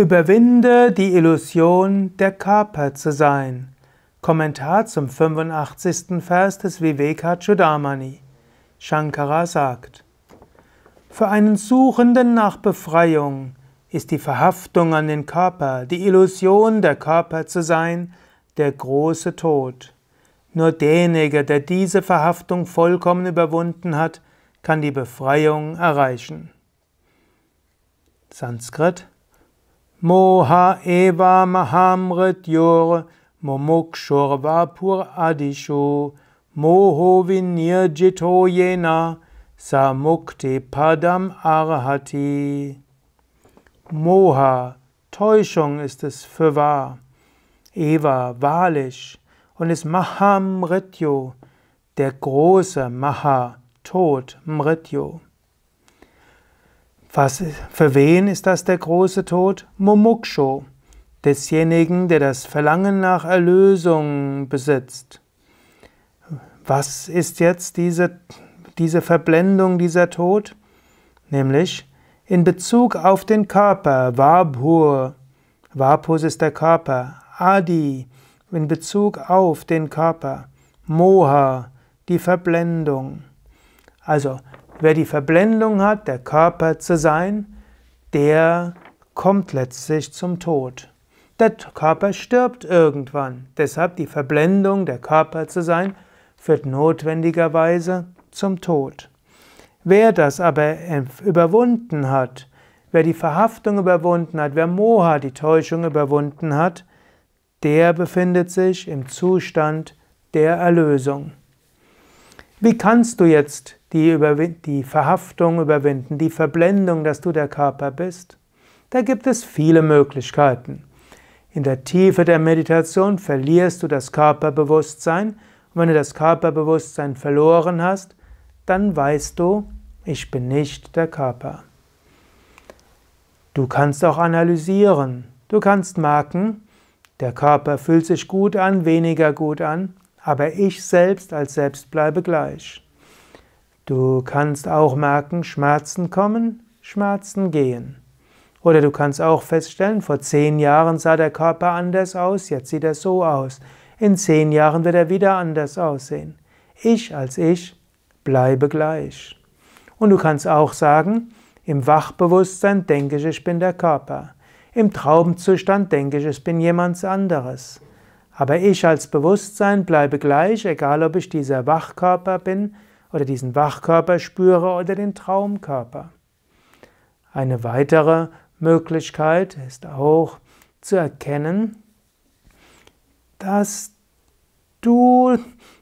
Überwinde die Illusion, der Körper zu sein. Kommentar zum 85. Vers des Viveka Chudamani. Shankara sagt, Für einen Suchenden nach Befreiung ist die Verhaftung an den Körper, die Illusion, der Körper zu sein, der große Tod. Nur derjenige, der diese Verhaftung vollkommen überwunden hat, kann die Befreiung erreichen. Sanskrit Moha eva mahamrityor momokshur vapur adishu moho vinirjito yena samukti padam arhati. Moha, Täuschung ist es für wahr. Eva, wahrlich. Und ist Mahamrityo, der große Maha, Tod, Mrityo. Was, für wen ist das der große Tod? Mumukshu, desjenigen, der das Verlangen nach Erlösung besitzt. Was ist jetzt diese, diese Verblendung, dieser Tod? Nämlich in Bezug auf den Körper, Vabhur. Vapus ist der Körper, Adi, in Bezug auf den Körper, Moha, die Verblendung. Also Wer die Verblendung hat, der Körper zu sein, der kommt letztlich zum Tod. Der Körper stirbt irgendwann. Deshalb die Verblendung, der Körper zu sein, führt notwendigerweise zum Tod. Wer das aber überwunden hat, wer die Verhaftung überwunden hat, wer Moha, die Täuschung überwunden hat, der befindet sich im Zustand der Erlösung. Wie kannst du jetzt die, Überwin die Verhaftung überwinden, die Verblendung, dass du der Körper bist? Da gibt es viele Möglichkeiten. In der Tiefe der Meditation verlierst du das Körperbewusstsein. Und wenn du das Körperbewusstsein verloren hast, dann weißt du, ich bin nicht der Körper. Du kannst auch analysieren. Du kannst merken, der Körper fühlt sich gut an, weniger gut an aber ich selbst als Selbst bleibe gleich. Du kannst auch merken, Schmerzen kommen, Schmerzen gehen. Oder du kannst auch feststellen, vor zehn Jahren sah der Körper anders aus, jetzt sieht er so aus. In zehn Jahren wird er wieder anders aussehen. Ich als ich bleibe gleich. Und du kannst auch sagen, im Wachbewusstsein denke ich, ich bin der Körper. Im Traumzustand denke ich, ich bin jemand anderes. Aber ich als Bewusstsein bleibe gleich, egal ob ich dieser Wachkörper bin oder diesen Wachkörper spüre oder den Traumkörper. Eine weitere Möglichkeit ist auch zu erkennen, dass du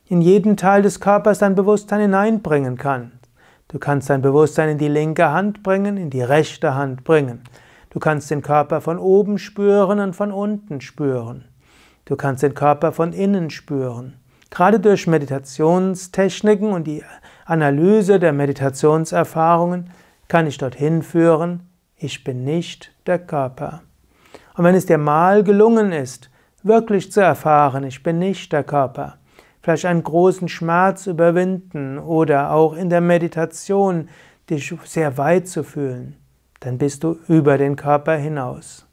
in jeden Teil des Körpers dein Bewusstsein hineinbringen kannst. Du kannst dein Bewusstsein in die linke Hand bringen, in die rechte Hand bringen. Du kannst den Körper von oben spüren und von unten spüren. Du kannst den Körper von innen spüren. Gerade durch Meditationstechniken und die Analyse der Meditationserfahrungen kann ich dorthin führen, ich bin nicht der Körper. Und wenn es dir mal gelungen ist, wirklich zu erfahren, ich bin nicht der Körper, vielleicht einen großen Schmerz überwinden oder auch in der Meditation dich sehr weit zu fühlen, dann bist du über den Körper hinaus.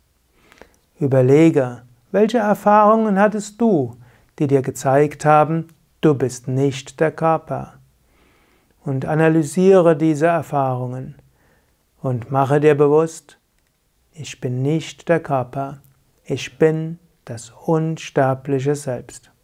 Überlege, welche Erfahrungen hattest du, die dir gezeigt haben, du bist nicht der Körper? Und analysiere diese Erfahrungen und mache dir bewusst, ich bin nicht der Körper, ich bin das unsterbliche Selbst.